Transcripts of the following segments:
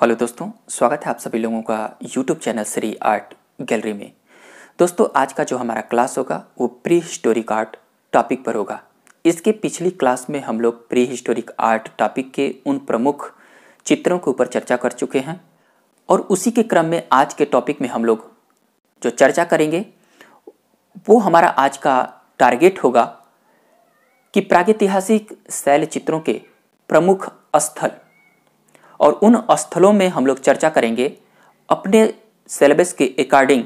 hello दोस्तों स्वागत है आप सभी लोगों का YouTube channel Shri art gallery में दोस्तों आज का जो हमारा क्लास होगा वो प्री हिस्टोरिक आर्ट टॉपिक पर होगा इसके पिछली क्लास में हम लोग प्री हिस्टोरिक आर्ट टॉपिक के उन प्रमुख चित्रों के ऊपर चर्चा कर चुके हैं और उसी के क्रम में आज के टॉपिक में हम लोग जो चर्चा करेंगे वो हमारा आज का टारगेट होगा कि प्रागैतिहासिक शैल चित्रों के प्रमुख स्थल और उन स्थलों में हम लोग चर्चा करेंगे अपने सिलेबस के अकॉर्डिंग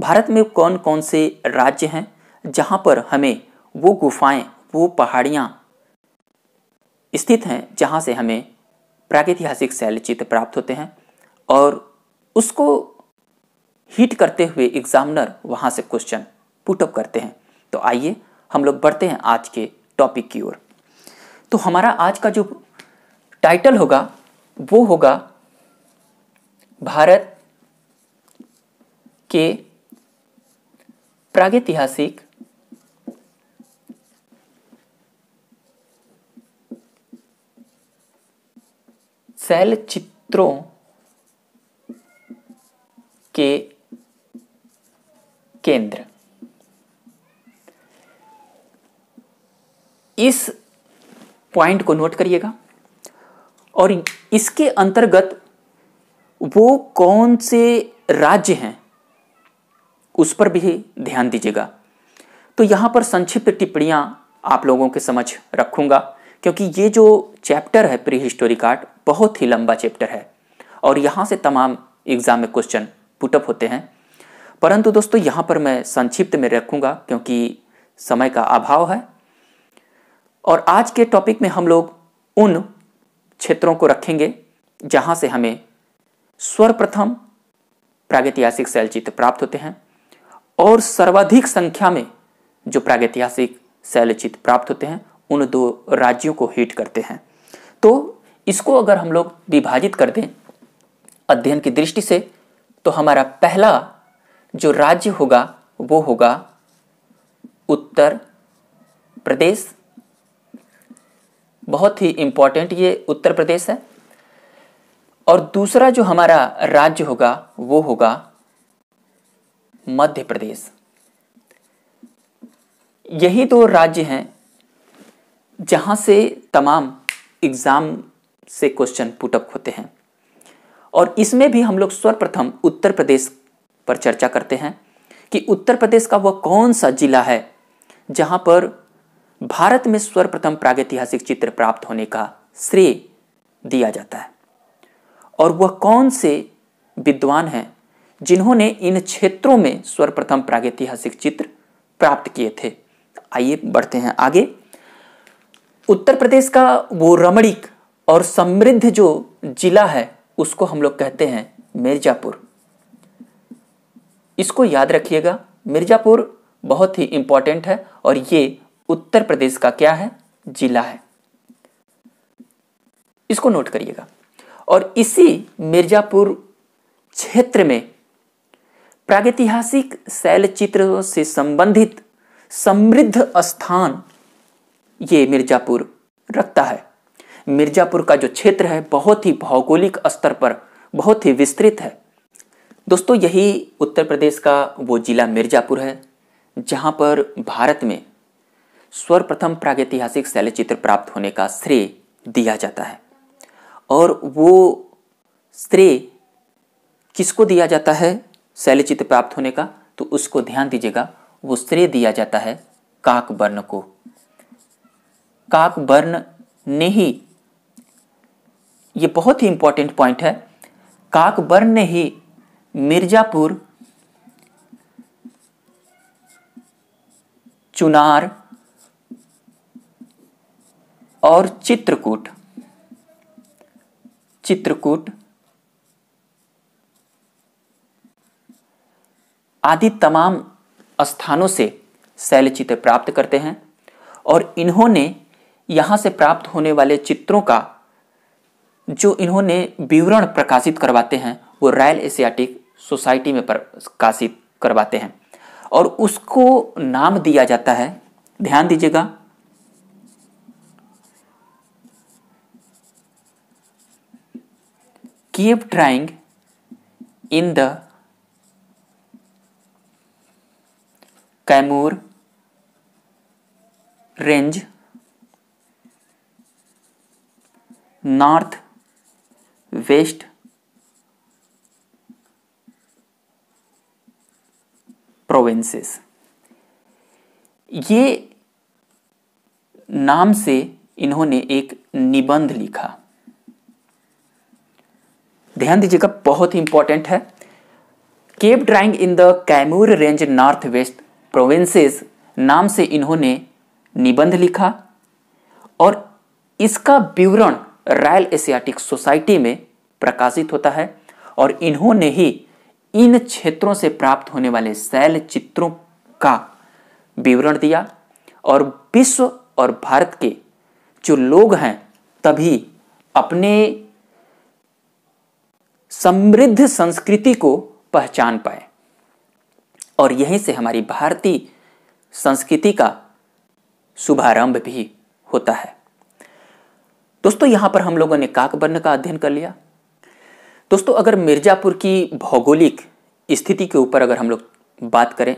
भारत में कौन कौन से राज्य हैं जहाँ पर हमें वो गुफाएं वो पहाड़ियाँ स्थित हैं जहाँ से हमें प्रागैतिहासिक शैलचित्र प्राप्त होते हैं और उसको हीट करते हुए एग्जामिनर वहाँ से क्वेश्चन पुटअप करते हैं तो आइए हम लोग बढ़ते हैं आज के टॉपिक की ओर तो हमारा आज का जो टाइटल होगा वो होगा भारत के प्रागैतिहासिक शैल चित्रों के केंद्र इस पॉइंट को नोट करिएगा और इसके अंतर्गत वो कौन से राज्य हैं उस पर भी ध्यान दीजिएगा तो यहाँ पर संक्षिप्त टिप्पणियां आप लोगों के समझ रखूंगा क्योंकि ये जो चैप्टर है प्री हिस्टोरिक आर्ट बहुत ही लंबा चैप्टर है और यहाँ से तमाम एग्जाम में क्वेश्चन पुटअप होते हैं परंतु दोस्तों यहाँ पर मैं संक्षिप्त में रखूंगा क्योंकि समय का अभाव है और आज के टॉपिक में हम लोग उन क्षेत्रों को रखेंगे जहां से हमें सर्वप्रथम प्रागैतिहासिक शैलचित्र प्राप्त होते हैं और सर्वाधिक संख्या में जो प्रागैतिहासिक शैलचित्र प्राप्त होते हैं उन दो राज्यों को हिट करते हैं तो इसको अगर हम लोग विभाजित कर दें अध्ययन की दृष्टि से तो हमारा पहला जो राज्य होगा वो होगा उत्तर प्रदेश बहुत ही इंपॉर्टेंट ये उत्तर प्रदेश है और दूसरा जो हमारा राज्य होगा वो होगा मध्य प्रदेश यही दो राज्य हैं जहां से तमाम एग्ज़ाम से क्वेश्चन पुटअप होते हैं और इसमें भी हम लोग सर्वप्रथम उत्तर प्रदेश पर चर्चा करते हैं कि उत्तर प्रदेश का वह कौन सा जिला है जहां पर भारत में सर्वप्रथम प्रागैतिहासिक चित्र प्राप्त होने का श्रेय दिया जाता है और वह कौन से विद्वान हैं जिन्होंने इन क्षेत्रों में सर्वप्रथम प्रागैतिहासिक चित्र प्राप्त किए थे आइए बढ़ते हैं आगे उत्तर प्रदेश का वो रमणीक और समृद्ध जो जिला है उसको हम लोग कहते हैं मिर्जापुर इसको याद रखिएगा मिर्जापुर बहुत ही इंपॉर्टेंट है और ये उत्तर प्रदेश का क्या है जिला है इसको नोट करिएगा और इसी मिर्जापुर क्षेत्र में प्रागैतिहासिक शैलचित्र से संबंधित समृद्ध स्थान ये मिर्जापुर रखता है मिर्जापुर का जो क्षेत्र है बहुत ही भौगोलिक स्तर पर बहुत ही विस्तृत है दोस्तों यही उत्तर प्रदेश का वो जिला मिर्जापुर है जहां पर भारत में सर्वप्रथम प्रागैतिहासिक शैल चित्र प्राप्त होने का श्रेय दिया जाता है और वो श्रेय किसको दिया जाता है शैल चित्र प्राप्त होने का तो उसको ध्यान दीजिएगा वो श्रेय दिया जाता है काकबर्ण को काकबर्ण ने ही ये बहुत ही इंपॉर्टेंट पॉइंट है काकबर्ण ने ही मिर्जापुर चुनार और चित्रकूट चित्रकूट आदि तमाम स्थानों से शैलचित्र प्राप्त करते हैं और इन्होंने यहां से प्राप्त होने वाले चित्रों का जो इन्होंने विवरण प्रकाशित करवाते हैं वो रॉयल एशियाटिक सोसाइटी में प्रकाशित करवाते हैं और उसको नाम दिया जाता है ध्यान दीजिएगा keep trying in the Kaimur range north west provinces ये नाम से इन्होंने एक निबंध लिखा ध्यान दीजिएगा बहुत ही इंपॉर्टेंट है cave drawing in the Kaimur range north west provinces नाम से इन्होंने निबंध लिखा और इसका विवरण रॉयल एशियाटिक सोसाइटी में प्रकाशित होता है और इन्होंने ही इन क्षेत्रों से प्राप्त होने वाले शैल चित्रों का विवरण दिया और विश्व और भारत के जो लोग हैं तभी अपने समृद्ध संस्कृति को पहचान पाए और यहीं से हमारी भारतीय संस्कृति का शुभारंभ भी होता है दोस्तों यहां पर हम लोगों ने काक का अध्ययन कर लिया दोस्तों अगर मिर्ज़ापुर की भौगोलिक स्थिति के ऊपर अगर हम लोग बात करें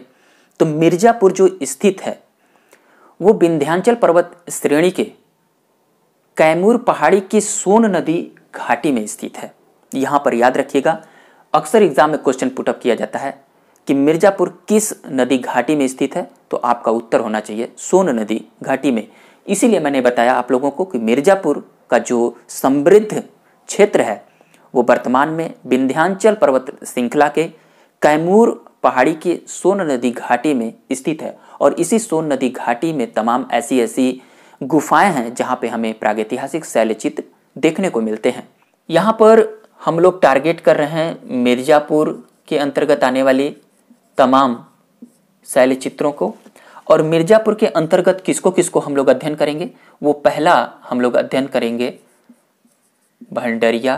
तो मिर्ज़ापुर जो स्थित है वो विंध्यांचल पर्वत श्रेणी के कैमूर पहाड़ी की सोन नदी घाटी में स्थित है यहाँ पर याद रखिएगा अक्सर एग्जाम में क्वेश्चन पुटअप किया जाता है कि मिर्ज़ापुर किस नदी घाटी में स्थित है तो आपका उत्तर होना चाहिए सोन नदी घाटी में इसीलिए मैंने बताया आप लोगों को कि मिर्ज़ापुर का जो समृद्ध क्षेत्र है वो वर्तमान में विंध्यांचल पर्वत श्रृंखला के कैमूर पहाड़ी के सोन नदी घाटी में स्थित है और इसी सोन नदी घाटी में तमाम ऐसी ऐसी गुफाएं हैं जहाँ पे हमें प्रागैतिहासिक शैलचित्र देखने को मिलते हैं यहाँ पर हम लोग टारगेट कर रहे हैं मिर्ज़ापुर के अंतर्गत आने वाली तमाम शैल चित्रों को और मिर्ज़ापुर के अंतर्गत किसको किसको हम लोग अध्ययन करेंगे वो पहला हम लोग अध्ययन करेंगे भंडरिया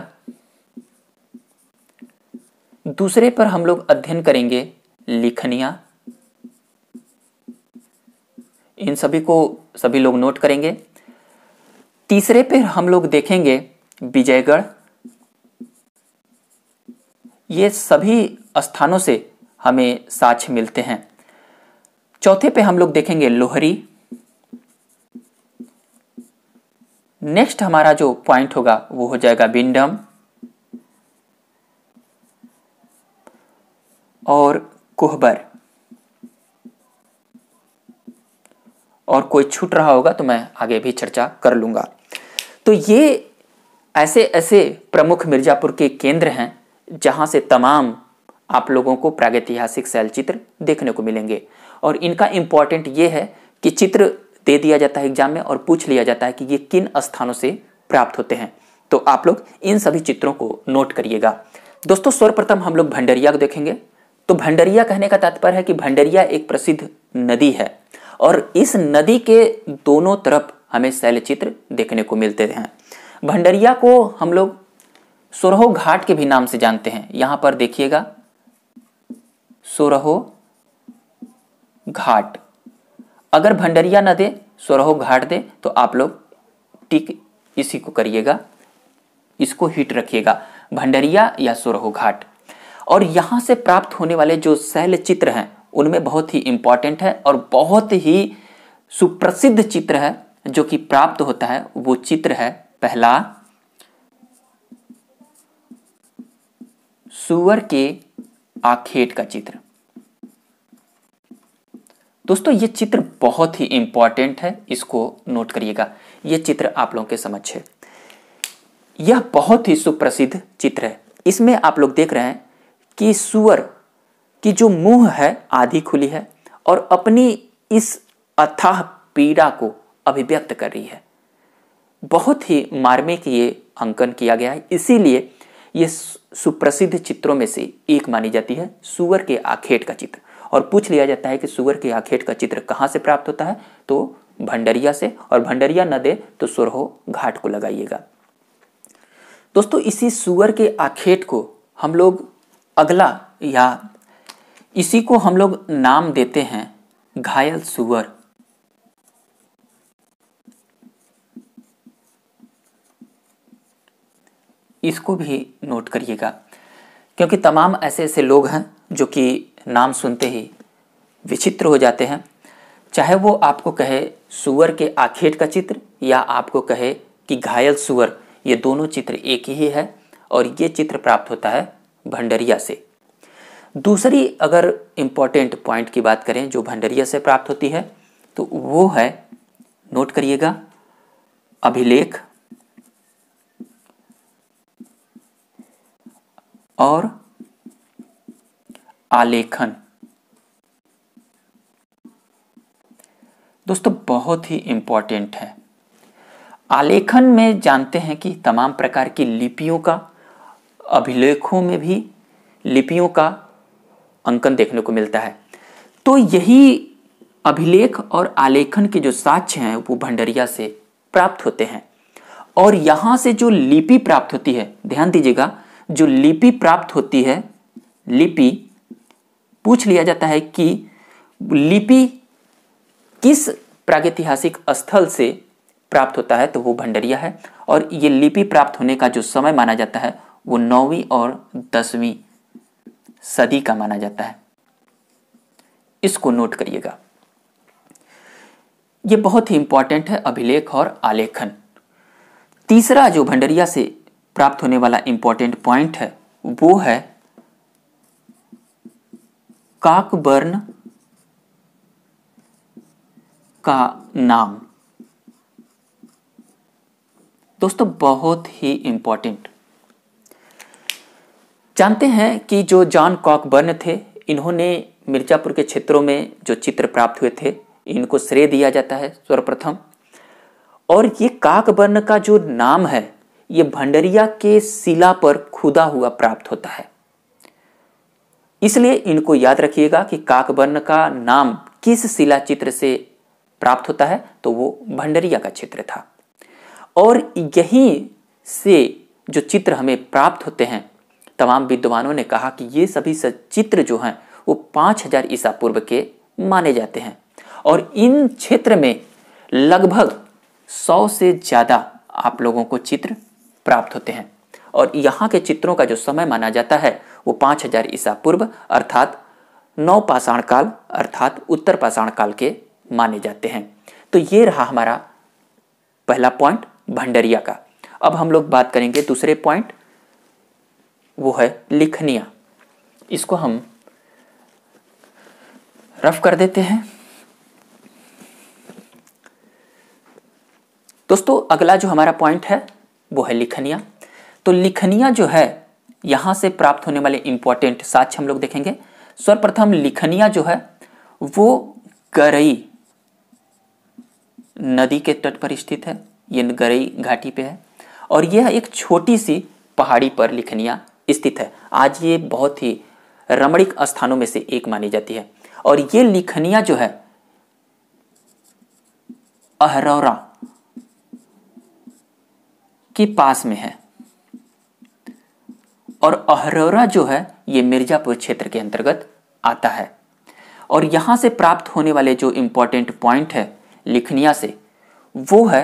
दूसरे पर हम लोग अध्ययन करेंगे लिखनिया इन सभी को सभी लोग नोट करेंगे तीसरे पर हम लोग देखेंगे विजयगढ़ ये सभी स्थानों से हमें साक्ष मिलते हैं चौथे पे हम लोग देखेंगे लोहरी नेक्स्ट हमारा जो पॉइंट होगा वो हो जाएगा बिंडम और कोहबर और कोई छूट रहा होगा तो मैं आगे भी चर्चा कर लूंगा तो ये ऐसे ऐसे प्रमुख मिर्ज़ापुर के केंद्र हैं जहां से तमाम आप लोगों को प्रागैतिहासिक शैल चित्र देखने को मिलेंगे और इनका इम्पॉर्टेंट ये है कि चित्र दे दिया जाता है एग्जाम में और पूछ लिया जाता है कि ये किन स्थानों से प्राप्त होते हैं तो आप लोग इन सभी चित्रों को नोट करिएगा दोस्तों सर्वप्रथम हम लोग भंडरिया को देखेंगे तो भंडरिया कहने का तात्पर्य है कि भंडरिया एक प्रसिद्ध नदी है और इस नदी के दोनों तरफ हमें शैलचित्र देखने को मिलते हैं भंडरिया को हम लोग सोरहो घाट के भी नाम से जानते हैं यहां पर देखिएगा सोरहो घाट अगर भंडरिया ना दे सोरहो घाट दे तो आप लोग टिक इसी को करिएगा इसको हिट रखिएगा भंडरिया या सोरहो घाट और यहां से प्राप्त होने वाले जो शैल चित्र हैं उनमें बहुत ही इंपॉर्टेंट है और बहुत ही सुप्रसिद्ध चित्र है जो कि प्राप्त होता है वो चित्र है पहला सुअर के आखेट का चित्र दोस्तों ये चित्र बहुत ही इंपॉर्टेंट है इसको नोट करिएगा ये चित्र आप लोगों के समक्ष है यह बहुत ही सुप्रसिद्ध चित्र है इसमें आप लोग देख रहे हैं कि सुअर की जो मुंह है आधी खुली है और अपनी इस अथाह पीड़ा को अभिव्यक्त कर रही है बहुत ही मार्मिक ये अंकन किया गया है इसीलिए ये सुप्रसिद्ध चित्रों में से एक मानी जाती है सुअर के आखेट का चित्र और पूछ लिया जाता है कि सुअर के आखेट का चित्र कहाँ से प्राप्त होता है तो भंडरिया से और भंडरिया न दे तो सुरहो घाट को लगाइएगा दोस्तों इसी सुअर के आखेट को हम लोग अगला या इसी को हम लोग नाम देते हैं घायल सुअर इसको भी नोट करिएगा क्योंकि तमाम ऐसे ऐसे लोग हैं जो कि नाम सुनते ही विचित्र हो जाते हैं चाहे वो आपको कहे सुअर के आखेट का चित्र या आपको कहे कि घायल सुअर ये दोनों चित्र एक ही है और ये चित्र प्राप्त होता है भंडरिया से दूसरी अगर इम्पॉर्टेंट पॉइंट की बात करें जो भंडरिया से प्राप्त होती है तो वो है नोट करिएगा अभिलेख और आलेखन दोस्तों बहुत ही इंपॉर्टेंट है आलेखन में जानते हैं कि तमाम प्रकार की लिपियों का अभिलेखों में भी लिपियों का अंकन देखने को मिलता है तो यही अभिलेख और आलेखन के जो साक्ष्य हैं वो भंडरिया से प्राप्त होते हैं और यहां से जो लिपि प्राप्त होती है ध्यान दीजिएगा जो लिपि प्राप्त होती है लिपि पूछ लिया जाता है कि लिपि किस प्रागैतिहासिक स्थल से प्राप्त होता है तो वो भंडरिया है और ये लिपि प्राप्त होने का जो समय माना जाता है वो नौवीं और दसवीं सदी का माना जाता है इसको नोट करिएगा ये बहुत ही इंपॉर्टेंट है अभिलेख और आलेखन तीसरा जो भंडरिया से प्राप्त होने वाला इंपॉर्टेंट पॉइंट है वो है काकबर्न का नाम दोस्तों बहुत ही इंपॉर्टेंट जानते हैं कि जो जॉन कॉकबर्न थे इन्होंने मिर्जापुर के क्षेत्रों में जो चित्र प्राप्त हुए थे इनको श्रेय दिया जाता है सर्वप्रथम और ये काकबर्न का जो नाम है ये भंडरिया के शिला पर खुदा हुआ प्राप्त होता है इसलिए इनको याद रखिएगा कि काकबर्ण का नाम किस शिला चित्र से प्राप्त होता है तो वो भंडरिया का चित्र था और यहीं से जो चित्र हमें प्राप्त होते हैं तमाम विद्वानों ने कहा कि ये सभी चित्र जो हैं वो 5000 ईसा पूर्व के माने जाते हैं और इन क्षेत्र में लगभग 100 से ज़्यादा आप लोगों को चित्र प्राप्त होते हैं और यहाँ के चित्रों का जो समय माना जाता है वो पाँच हजार ईसा पूर्व अर्थात नौ पाषाण काल अर्थात उत्तर पाषाण काल के माने जाते हैं तो ये रहा हमारा पहला पॉइंट भंडरिया का अब हम लोग बात करेंगे दूसरे पॉइंट वो है लिखनिया इसको हम रफ कर देते हैं दोस्तों अगला जो हमारा पॉइंट है वो है लिखनिया तो लिखनिया जो है यहां से प्राप्त होने वाले इंपॉर्टेंट साक्ष हम लोग देखेंगे सर्वप्रथम लिखनिया जो है वो गरई नदी के तट पर स्थित है ये गरई घाटी पे है और यह एक छोटी सी पहाड़ी पर लिखनिया स्थित है आज ये बहुत ही रमणीक स्थानों में से एक मानी जाती है और ये लिखनिया जो है अहरौरा के पास में है और अहरोरा जो है ये मिर्जापुर क्षेत्र के अंतर्गत आता है और यहां से प्राप्त होने वाले जो इंपॉर्टेंट पॉइंट है लिखनिया से वो है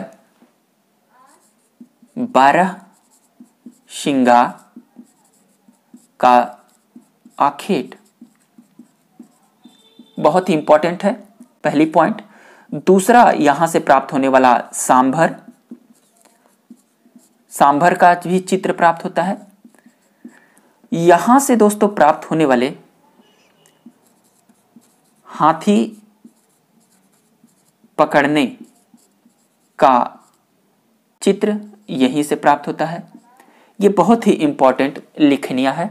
बारह शिंगा का आखेट बहुत ही इंपॉर्टेंट है पहली पॉइंट दूसरा यहां से प्राप्त होने वाला सांभर सांभर का भी चित्र प्राप्त होता है यहां से दोस्तों प्राप्त होने वाले हाथी पकड़ने का चित्र यहीं से प्राप्त होता है ये बहुत ही इंपॉर्टेंट लिखनिया है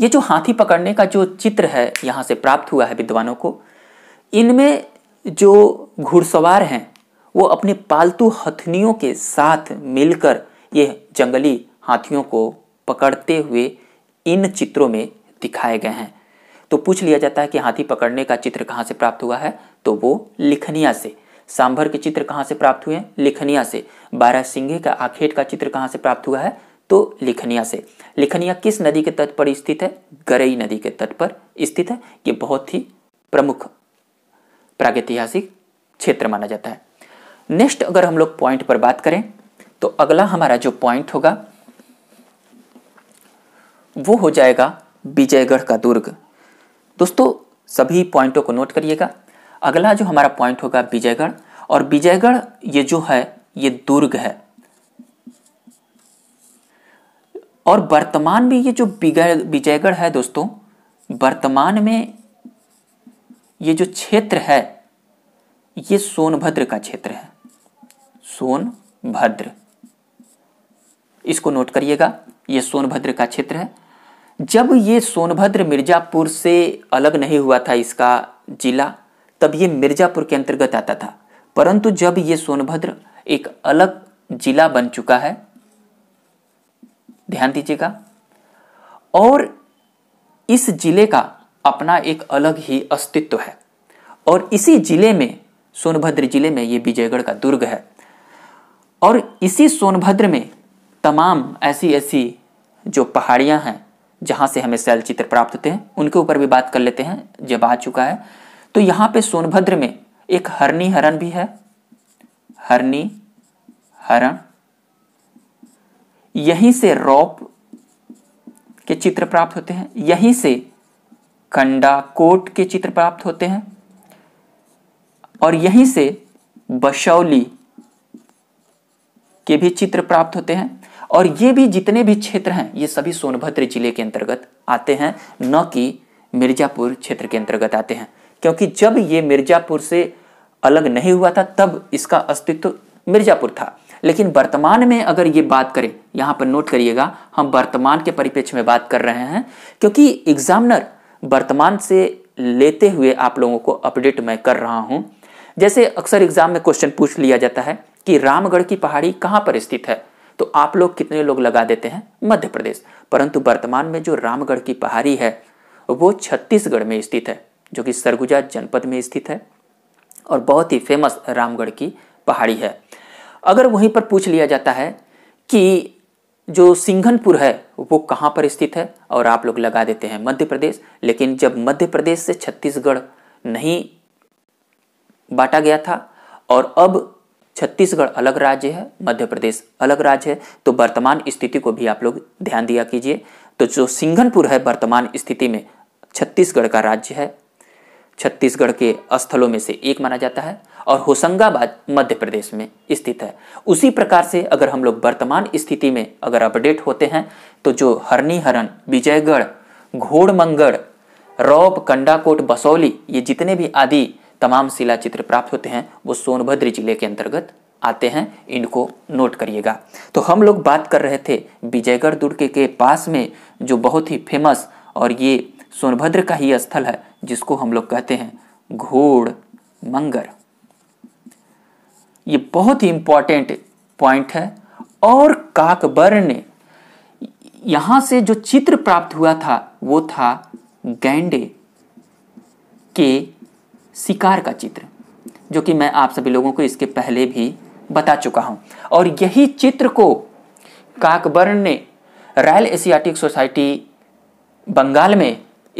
ये जो हाथी पकड़ने का जो चित्र है यहां से प्राप्त हुआ है विद्वानों को इनमें जो घुड़सवार हैं वो अपने पालतू हथनियों के साथ मिलकर ये जंगली हाथियों को पकड़ते हुए इन चित्रों में दिखाए गए हैं तो पूछ लिया जाता है कि हाथी पकड़ने का चित्र कहाँ से प्राप्त हुआ है तो वो लिखनिया से सांभर के चित्र कहाँ से प्राप्त हुए हैं लिखनिया से बारह सिंह का आखेट का चित्र कहाँ से प्राप्त हुआ है तो लिखनिया से लिखनिया किस नदी के तट पर स्थित है गरई नदी के तट पर स्थित है ये बहुत ही प्रमुख प्रागैतिहासिक क्षेत्र माना जाता है नेक्स्ट अगर हम लोग पॉइंट पर बात करें तो अगला हमारा जो पॉइंट होगा वो हो जाएगा विजयगढ़ का दुर्ग दोस्तों सभी पॉइंटों को नोट करिएगा अगला जो हमारा पॉइंट होगा विजयगढ़ और विजयगढ़ ये जो है ये दुर्ग है और वर्तमान में ये जो विजयगढ़ है दोस्तों वर्तमान में ये जो क्षेत्र है ये सोनभद्र का क्षेत्र है सोनभद्र इसको नोट करिएगा ये सोनभद्र का क्षेत्र है जब ये सोनभद्र मिर्जापुर से अलग नहीं हुआ था इसका जिला तब ये मिर्जापुर के अंतर्गत आता था परंतु जब ये सोनभद्र एक अलग जिला बन चुका है ध्यान दीजिएगा और इस जिले का अपना एक अलग ही अस्तित्व है और इसी जिले में सोनभद्र जिले में ये विजयगढ़ का दुर्ग है और इसी सोनभद्र में तमाम ऐसी ऐसी जो पहाड़ियां हैं जहां से हमें शैल चित्र प्राप्त होते हैं उनके ऊपर भी बात कर लेते हैं जब आ चुका है तो यहां पे सोनभद्र में एक हरनी हरण भी है हरनी हरण यहीं से रौप के चित्र प्राप्त होते हैं यहीं से कंडा कोट के चित्र प्राप्त होते हैं और यहीं से बशौली के भी चित्र प्राप्त होते हैं और ये भी जितने भी क्षेत्र हैं ये सभी सोनभद्र जिले के अंतर्गत आते हैं न कि मिर्जापुर क्षेत्र के अंतर्गत आते हैं क्योंकि जब ये मिर्जापुर से अलग नहीं हुआ था तब इसका अस्तित्व मिर्जापुर था लेकिन वर्तमान में अगर ये बात करें यहाँ पर नोट करिएगा हम वर्तमान के परिप्रेक्ष्य में बात कर रहे हैं क्योंकि एग्जामिनर वर्तमान से लेते हुए आप लोगों को अपडेट मैं कर रहा हूँ जैसे अक्सर एग्जाम में क्वेश्चन पूछ लिया जाता है कि रामगढ़ की पहाड़ी कहाँ पर स्थित है तो आप लोग कितने लोग लगा देते हैं मध्य प्रदेश परंतु वर्तमान में जो रामगढ़ की पहाड़ी है वो छत्तीसगढ़ में स्थित है जो कि सरगुजा जनपद में स्थित है और बहुत ही फेमस रामगढ़ की पहाड़ी है अगर वहीं पर पूछ लिया जाता है कि जो सिंघनपुर है वो कहाँ पर स्थित है और आप लोग लगा देते हैं मध्य प्रदेश लेकिन जब मध्य प्रदेश से छत्तीसगढ़ नहीं बांटा गया था और अब छत्तीसगढ़ अलग राज्य है मध्य प्रदेश अलग राज्य है तो वर्तमान स्थिति को भी आप लोग ध्यान दिया कीजिए तो जो सिंघनपुर है वर्तमान स्थिति में छत्तीसगढ़ का राज्य है छत्तीसगढ़ के स्थलों में से एक माना जाता है और होशंगाबाद मध्य प्रदेश में स्थित है उसी प्रकार से अगर हम लोग वर्तमान स्थिति में अगर अपडेट होते हैं तो जो हरनीहरन विजयगढ़ घोड़मंगड़ रौप कंडाकोट बसौली ये जितने भी आदि तमाम शिला चित्र प्राप्त होते हैं वो सोनभद्र जिले के अंतर्गत आते हैं इनको नोट करिएगा तो हम लोग बात कर रहे थे विजयगढ़ दुर्ग के, पास में जो बहुत ही फेमस और ये सोनभद्र का ही स्थल है जिसको हम लोग कहते हैं घोड़ मंगर ये बहुत ही इंपॉर्टेंट पॉइंट है और काकबर ने यहां से जो चित्र प्राप्त हुआ था वो था गैंडे के शिकार का चित्र जो कि मैं आप सभी लोगों को इसके पहले भी बता चुका हूँ और यही चित्र को काकबर्न ने रॉयल एशियाटिक सोसाइटी बंगाल में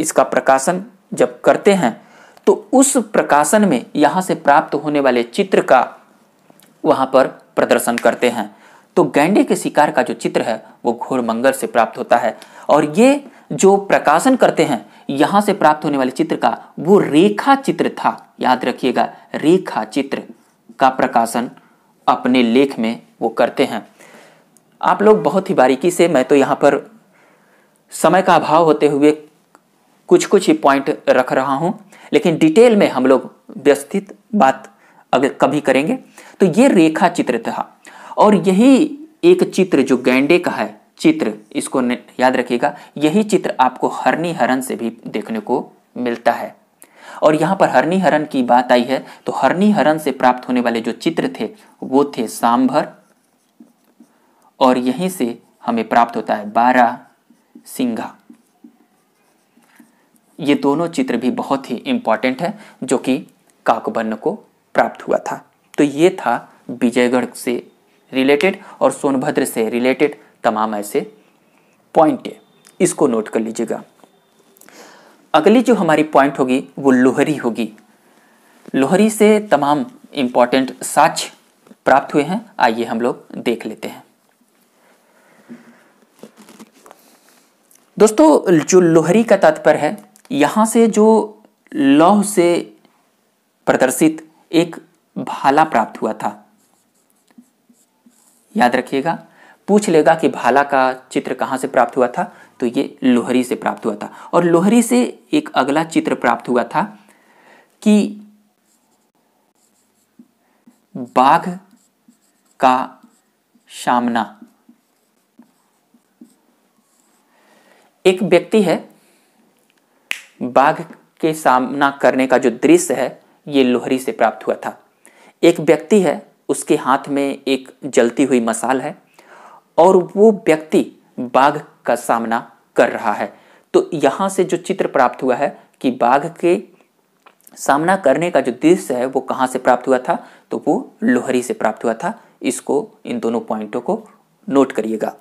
इसका प्रकाशन जब करते हैं तो उस प्रकाशन में यहाँ से प्राप्त होने वाले चित्र का वहाँ पर प्रदर्शन करते हैं तो गैंडे के शिकार का जो चित्र है वो घोर मंगल से प्राप्त होता है और ये जो प्रकाशन करते हैं यहां से प्राप्त होने वाले चित्र का वो रेखा चित्र था याद रखिएगा रेखा चित्र का प्रकाशन अपने लेख में वो करते हैं आप लोग बहुत ही बारीकी से मैं तो यहाँ पर समय का अभाव होते हुए कुछ कुछ ही पॉइंट रख रहा हूं लेकिन डिटेल में हम लोग व्यवस्थित बात अगर कभी करेंगे तो ये रेखा चित्र था और यही एक चित्र जो गैंडे का है चित्र इसको याद रखिएगा यही चित्र आपको हरनी हरन से भी देखने को मिलता है और यहाँ पर हरनी हरन की बात आई है तो हरनी हरन से प्राप्त होने वाले जो चित्र थे वो थे सांभर और यहीं से हमें प्राप्त होता है बारह सिंघा ये दोनों चित्र भी बहुत ही इंपॉर्टेंट है जो कि काकबन्न को प्राप्त हुआ था तो ये था विजयगढ़ से रिलेटेड और सोनभद्र से रिलेटेड तमाम ऐसे पॉइंट है इसको नोट कर लीजिएगा अगली जो हमारी पॉइंट होगी वो लोहरी होगी लोहरी से तमाम इंपॉर्टेंट साक्ष प्राप्त हुए हैं आइए हम लोग देख लेते हैं दोस्तों जो लोहरी का तात्पर्य है यहां से जो लौह से प्रदर्शित एक भाला प्राप्त हुआ था याद रखिएगा पूछ लेगा कि भाला का चित्र कहाँ से प्राप्त हुआ था तो ये लोहरी से प्राप्त हुआ था और लोहरी से एक अगला चित्र प्राप्त हुआ था कि बाघ का सामना एक व्यक्ति है बाघ के सामना करने का जो दृश्य है ये लोहरी से प्राप्त हुआ था एक व्यक्ति है उसके हाथ में एक जलती हुई मसाल है और वो व्यक्ति बाघ का सामना कर रहा है तो यहां से जो चित्र प्राप्त हुआ है कि बाघ के सामना करने का जो दृश्य है वो कहां से प्राप्त हुआ था तो वो लोहरी से प्राप्त हुआ था इसको इन दोनों पॉइंटों को नोट करिएगा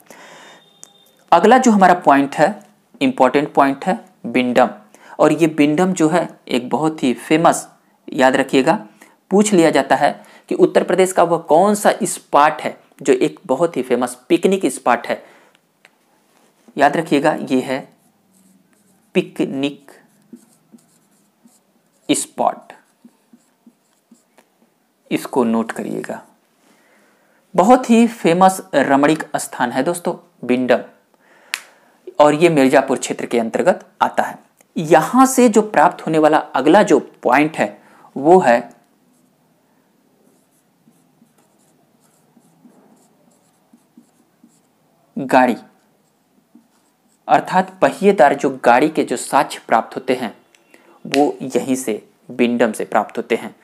अगला जो हमारा पॉइंट है इंपॉर्टेंट पॉइंट है बिंडम और ये बिंडम जो है एक बहुत ही फेमस याद रखिएगा पूछ लिया जाता है कि उत्तर प्रदेश का वह कौन सा स्पाट है जो एक बहुत ही फेमस पिकनिक स्पॉट है याद रखिएगा ये है पिकनिक स्पॉट इसको नोट करिएगा बहुत ही फेमस रमणीक स्थान है दोस्तों बिंडम और ये मिर्जापुर क्षेत्र के अंतर्गत आता है यहां से जो प्राप्त होने वाला अगला जो पॉइंट है वो है गाड़ी अर्थात पहिएदार जो गाड़ी के जो साक्ष्य प्राप्त होते हैं वो यहीं से बिंडम से प्राप्त होते हैं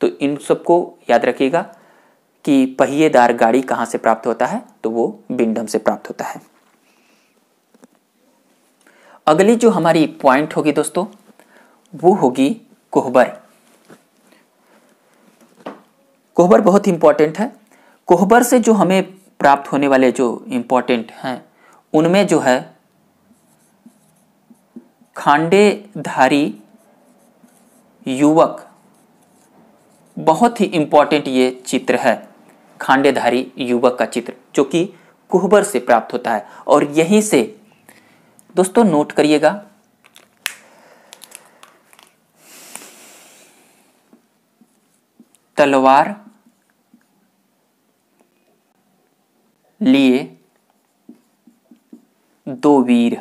तो इन सबको याद रखिएगा कि पहिएदार गाड़ी कहाँ से प्राप्त होता है तो वो बिंडम से प्राप्त होता है अगली जो हमारी पॉइंट होगी दोस्तों वो होगी कोहबर कोहबर बहुत इंपॉर्टेंट है कोहबर से जो हमें प्राप्त होने वाले जो इम्पोर्टेंट हैं उनमें जो है खांडेधारी युवक बहुत ही इम्पोर्टेंट ये चित्र है खांडेधारी युवक का चित्र जो कि कुहबर से प्राप्त होता है और यहीं से दोस्तों नोट करिएगा तलवार लिए दो वीर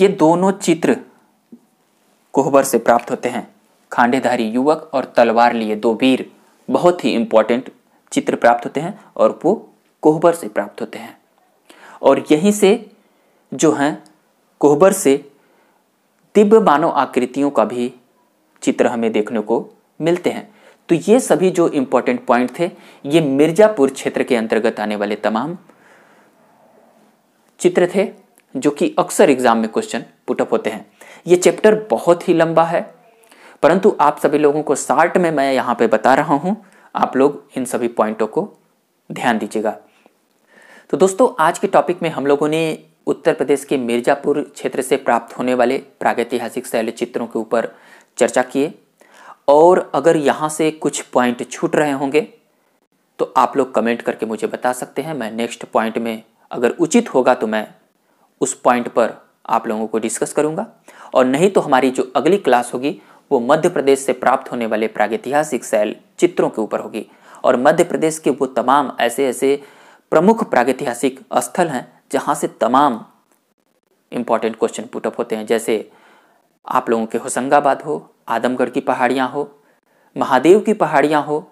ये दोनों चित्र कोहबर से प्राप्त होते हैं खांडेधारी युवक और तलवार लिए दो वीर बहुत ही इंपॉर्टेंट चित्र प्राप्त होते हैं और वो कोहबर से प्राप्त होते हैं और यहीं से जो है कोहबर से दिव्य मानव आकृतियों का भी चित्र हमें देखने को मिलते हैं तो ये सभी जो इंपॉर्टेंट पॉइंट थे ये मिर्ज़ापुर क्षेत्र के अंतर्गत आने वाले तमाम चित्र थे जो कि अक्सर एग्जाम में क्वेश्चन पुटअप होते हैं ये चैप्टर बहुत ही लंबा है परंतु आप सभी लोगों को शार्ट में मैं यहां पे बता रहा हूं आप लोग इन सभी पॉइंटों को ध्यान दीजिएगा तो दोस्तों आज के टॉपिक में हम लोगों ने उत्तर प्रदेश के मिर्ज़ापुर क्षेत्र से प्राप्त होने वाले प्रागैतिहासिक शैल चित्रों के ऊपर चर्चा किए और अगर यहाँ से कुछ पॉइंट छूट रहे होंगे तो आप लोग कमेंट करके मुझे बता सकते हैं मैं नेक्स्ट पॉइंट में अगर उचित होगा तो मैं उस पॉइंट पर आप लोगों को डिस्कस करूंगा और नहीं तो हमारी जो अगली क्लास होगी वो मध्य प्रदेश से प्राप्त होने वाले प्रागैतिहासिक शैल चित्रों के ऊपर होगी और मध्य प्रदेश के वो तमाम ऐसे ऐसे प्रमुख प्रागैतिहासिक स्थल हैं जहाँ से तमाम इम्पॉर्टेंट क्वेश्चन पुटअप होते हैं जैसे आप लोगों के होशंगाबाद हो आदमगढ़ की पहाड़ियाँ हो महादेव की पहाड़ियाँ हो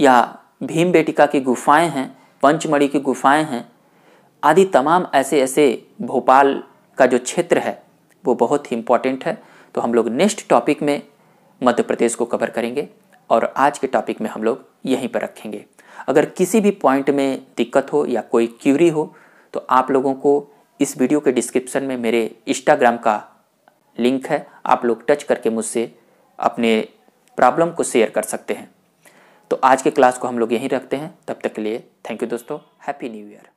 या भीम बेटिका की गुफाएँ हैं पंचमढ़ी की गुफाएँ हैं आदि तमाम ऐसे ऐसे भोपाल का जो क्षेत्र है वो बहुत ही इम्पॉर्टेंट है तो हम लोग नेक्स्ट टॉपिक में मध्य प्रदेश को कवर करेंगे और आज के टॉपिक में हम लोग यहीं पर रखेंगे अगर किसी भी पॉइंट में दिक्कत हो या कोई क्यूरी हो तो आप लोगों को इस वीडियो के डिस्क्रिप्शन में मेरे इंस्टाग्राम का लिंक है आप लोग टच करके मुझसे अपने प्रॉब्लम को शेयर कर सकते हैं तो आज के क्लास को हम लोग यहीं रखते हैं तब तक के लिए थैंक यू दोस्तों हैप्पी न्यू ईयर